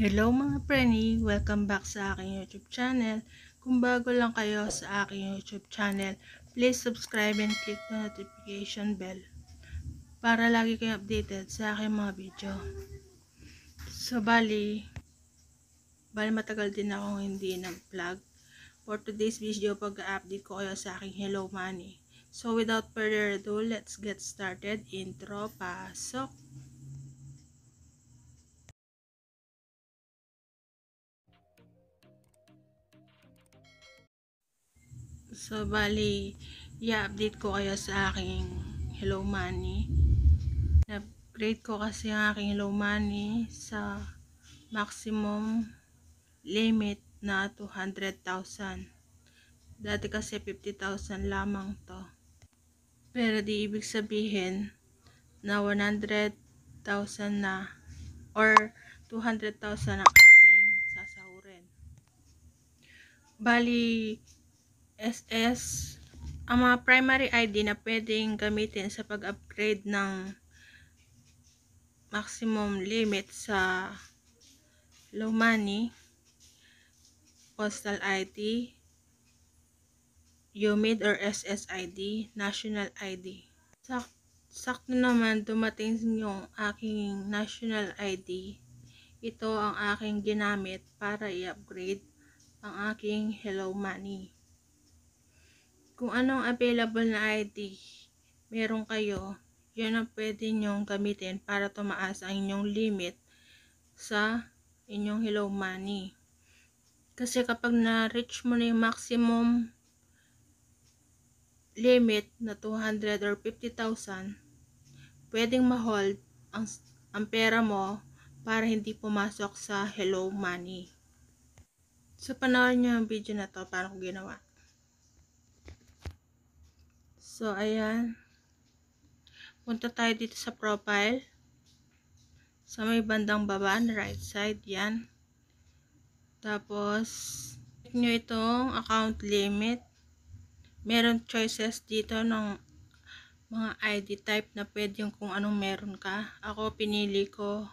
Hello mga preni! Welcome back sa aking YouTube channel. Kung bago lang kayo sa aking YouTube channel, please subscribe and click the notification bell para lagi kayo updated sa aking mga video. So bali, bali matagal din ako hindi nag-vlog. For today's video, pag-update ko kayo sa aking Hello Money. So without further ado, let's get started. Intro, pasok! So, bali, i-update ko kayo sa aking Hello Money. Na-upgrade ko kasi ang aking Hello Money sa maximum limit na 200,000. Dati kasi 50,000 lamang to. Pero di ibig sabihin na 100,000 na or 200,000 ang aking sasahurin. Bali, SS ang mga primary ID na pwedeng gamitin sa pag-upgrade ng maximum limit sa low money postal ID UMID or SSID national ID Sak sakto naman dumating yung aking national ID ito ang aking ginamit para i-upgrade ang aking hello money kung anong available na ID meron kayo, yun ang pwede nyong gamitin para tumaas ang inyong limit sa inyong hello money. Kasi kapag na-reach mo na yung maximum limit na 200 or 50,000, pwedeng ma-hold ang, ang pera mo para hindi pumasok sa hello money. So, panoorin nyo ang video na to, paano ko ginawa. So, ayan. Punta tayo dito sa profile. Sa may bandang baba, right side, yan. Tapos, click nyo itong account limit. Meron choices dito ng mga ID type na pwedeng kung anong meron ka. Ako, pinili ko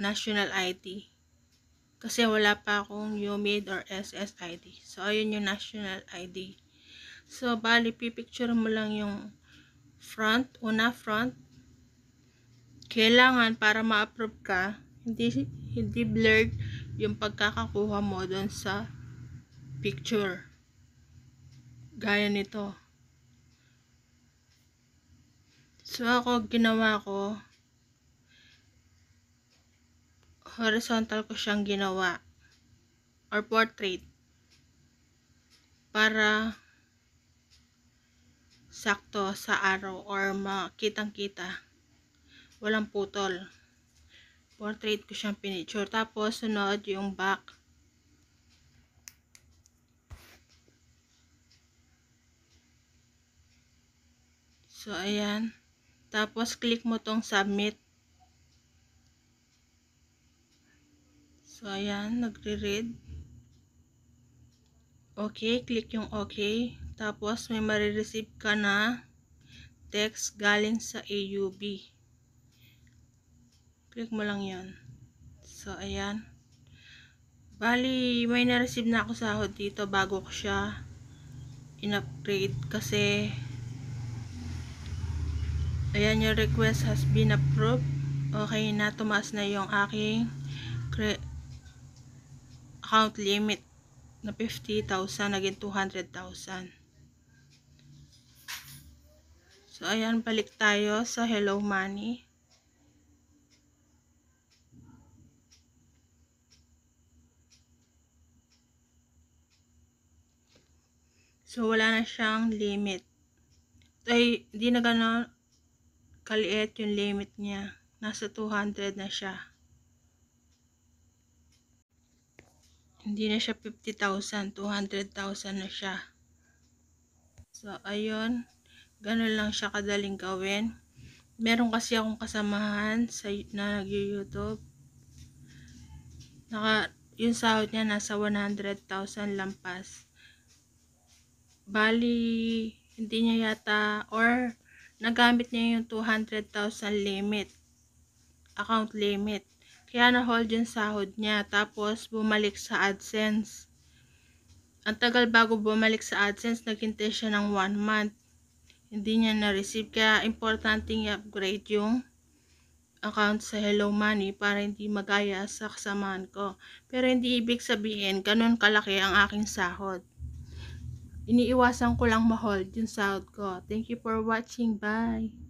national ID. Kasi wala pa akong UMID or SSID. So, ayun yung national ID. So, bali, picture mo lang yung front, una front. Kailangan para ma-approve ka, hindi, hindi blurred yung pagkakakuha mo doon sa picture. Gaya nito. So, ako, ginawa ko, horizontal ko siyang ginawa or portrait para sakto sa araw or makitang-kita. Walang putol. Portrait ko siyang pinicture. Tapos, sunod yung back. So, ayan. Tapos, click mo tong submit. So, ayan. Nagre-read okay, click yung okay. Tapos may marireceive ka na text galing sa AUB. Click mo lang yan. So, ayan. Bali, may na-receive na ako sahod dito bago ko siya in-upgrade kasi ayan yung request has been approved. Okay na, tumaas na yung aking account limit na 50,000 naging 200,000 so ayan balik tayo sa hello money So, wala na siyang limit. Ay, hindi na gano'n kaliit yung limit niya. Nasa 200 na siya. Hindi na siya 50,000, 200,000 na siya. So, ayun. Ganun lang siya kadaling gawin. Meron kasi akong kasamahan sa, na nag-YouTube. Naka, yung sahod niya nasa 100,000 lampas. Bali, hindi niya yata, or nagamit niya yung 200,000 limit. Account limit. Kaya na-hold yung sahod niya. Tapos, bumalik sa AdSense. Ang tagal bago bumalik sa AdSense, naghintay siya ng 1 month. Hindi niya na-receive. Kaya, importante i-upgrade yung account sa Hello Money para hindi magaya sa kasamaan ko. Pero hindi ibig sabihin, ganun kalaki ang aking sahod. Iniiwasan ko lang ma-hold yung sahod ko. Thank you for watching. Bye!